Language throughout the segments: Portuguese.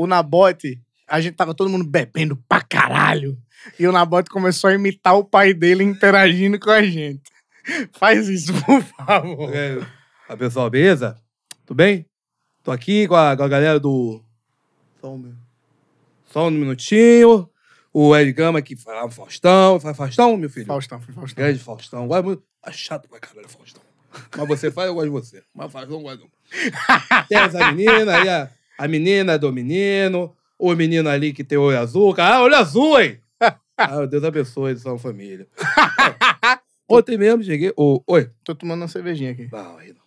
o Nabote, a gente tava todo mundo bebendo pra caralho. E o Nabote começou a imitar o pai dele interagindo com a gente. Faz isso, por favor. É, a pessoal, beleza? Tudo bem? Tô aqui com a, com a galera do. Só um, Só um minutinho. O Ed Gama que falava Faustão. Faz Faustão, meu filho? Faustão, foi Faustão. Grande Faustão. Gosto muito. É chato pra caralho, Faustão. Mas você faz, eu gosto de você. Mas Faustão, eu gosto. Tem essa menina aí, a a menina é do menino, o menino ali que tem olho azul. Ah, olho azul, hein? ah, Deus abençoe, eles são família. Ontem mesmo cheguei. Oh, oi. Tô tomando uma cervejinha aqui. Não, aí não.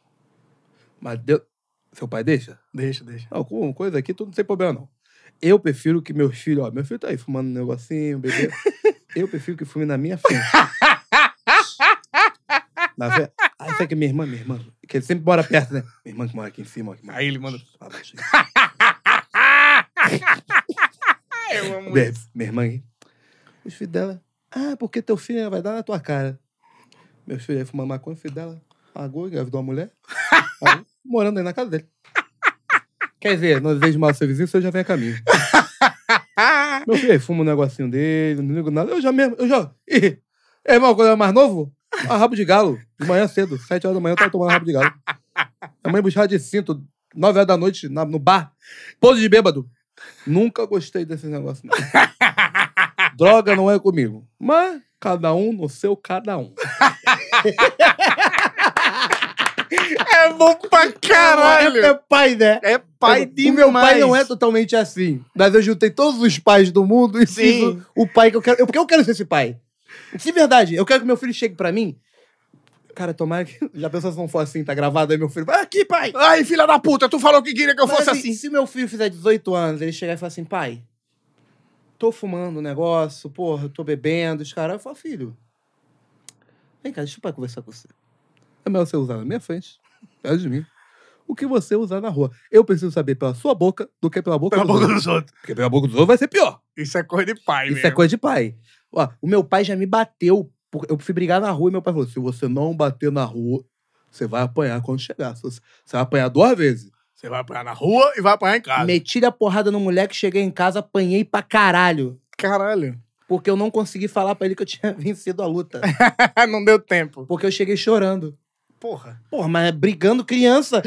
Mas Deus. Seu pai deixa? Deixa, deixa. alguma coisa aqui, tudo não tem problema, não. Eu prefiro que meus filhos, ó, meu filho tá aí fumando um negocinho, bebê. Eu prefiro que fume na minha frente. na frente. É, aí é que minha irmã, minha irmã, que ele sempre mora perto, né? Minha irmã que mora aqui em cima, ó. Aí ele manda. Ah, ah, eu amo Bem, isso. Minha irmã Os filhos dela. Ah, porque teu filho vai dar na tua cara. Meu filho aí fumando maconha, o filho dela agora engravidou uma mulher. Aí, morando aí na casa dele. Quer dizer, não desejo mal seu vizinho, o senhor já vem a caminho. Meu filho aí fuma um negocinho dele, não ligo nada. Eu já mesmo, eu já. Ih, irmão, quando eu era mais novo, a rabo de galo. De manhã cedo, 7 horas da manhã, eu tava tomando rabo de galo. A mãe buscava de cinto, 9 horas da noite, na, no bar, pose de bêbado. Nunca gostei desse negócio, não. Droga não é comigo. Mas cada um no seu cada um. É bom pra caralho. É pai, né? É pai de meu pai não é totalmente assim. Mas eu juntei todos os pais do mundo e Sim. fiz o, o pai que eu quero. Eu, porque eu quero ser esse pai. De verdade, eu quero que meu filho chegue para mim Cara, tomara que. Já pensou se não fosse assim, tá gravado aí meu filho. Vai aqui, pai! Ai, filha da puta, tu falou que queria que eu Mas, fosse assim. assim. Se meu filho fizer 18 anos, ele chegar e falar assim, pai, tô fumando um negócio, porra, tô bebendo, os caras. Eu falo, filho, vem cá, deixa eu conversar com você. É melhor você usar na minha frente, perto de mim, o que você usar na rua. Eu preciso saber pela sua boca do que pela boca, pela dos, boca outros. dos outros. Porque pela boca dos outros vai ser pior. Isso é coisa de pai, Isso é mesmo. é coisa de pai. Ó, o meu pai já me bateu eu fui brigar na rua e meu pai falou: se você não bater na rua, você vai apanhar quando chegar. Você vai apanhar duas vezes. Você vai apanhar na rua e vai apanhar em casa. Meti a porrada no moleque, cheguei em casa, apanhei pra caralho. Caralho. Porque eu não consegui falar pra ele que eu tinha vencido a luta. não deu tempo. Porque eu cheguei chorando. Porra. Porra, mas brigando criança.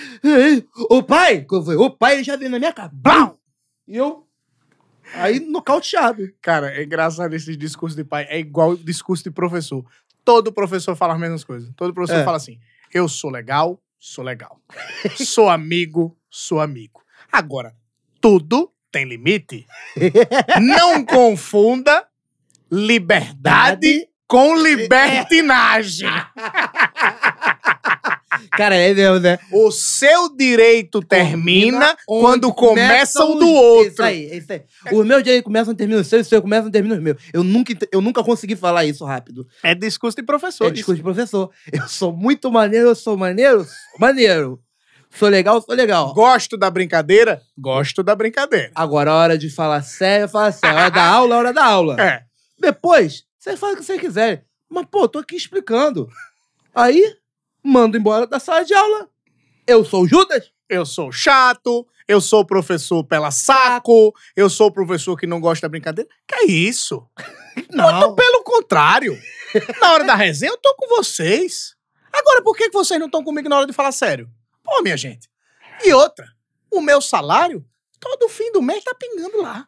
Ô pai! Ô pai, ele já veio na minha cara. Blau! E eu Aí nocauteado. Cara, é engraçado esse discurso de pai. É igual discurso de professor. Todo professor fala as mesmas coisas. Todo professor é. fala assim: eu sou legal, sou legal. sou amigo, sou amigo. Agora, tudo tem limite. Não confunda liberdade com libertinagem. Cara, é mesmo, né? É. O seu direito termina, termina quando começa, o do outro. Isso aí, é isso aí. O meu direito começa e termina o seu, o seu começa e termina o meu. Eu nunca, eu nunca consegui falar isso rápido. É discurso de professor. É isso. discurso de professor. Eu sou muito maneiro, eu sou maneiro, sou maneiro. Sou legal, sou legal. Gosto da brincadeira? Gosto da brincadeira. Agora, a é hora de falar sério, falar sério. A hora da aula, a hora da aula. É. Depois, você faz o que você quiser. Mas, pô, tô aqui explicando. Aí, mando embora da sala de aula. Eu sou o Judas. Eu sou chato. Eu sou o professor pela saco. Eu sou o professor que não gosta da brincadeira. Que é isso? Não. Muito pelo contrário. na hora da resenha, eu tô com vocês. Agora, por que vocês não estão comigo na hora de falar sério? Pô, minha gente. E outra, o meu salário todo fim do mês tá pingando lá.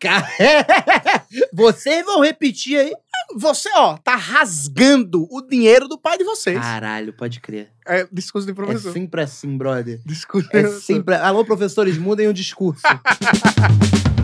vocês vão repetir aí você, ó, tá rasgando o dinheiro do pai de vocês. Caralho, pode crer. É discurso de é professor. É sempre assim, brother. Discurso é de é professor. sempre... Alô, professores, mudem o discurso.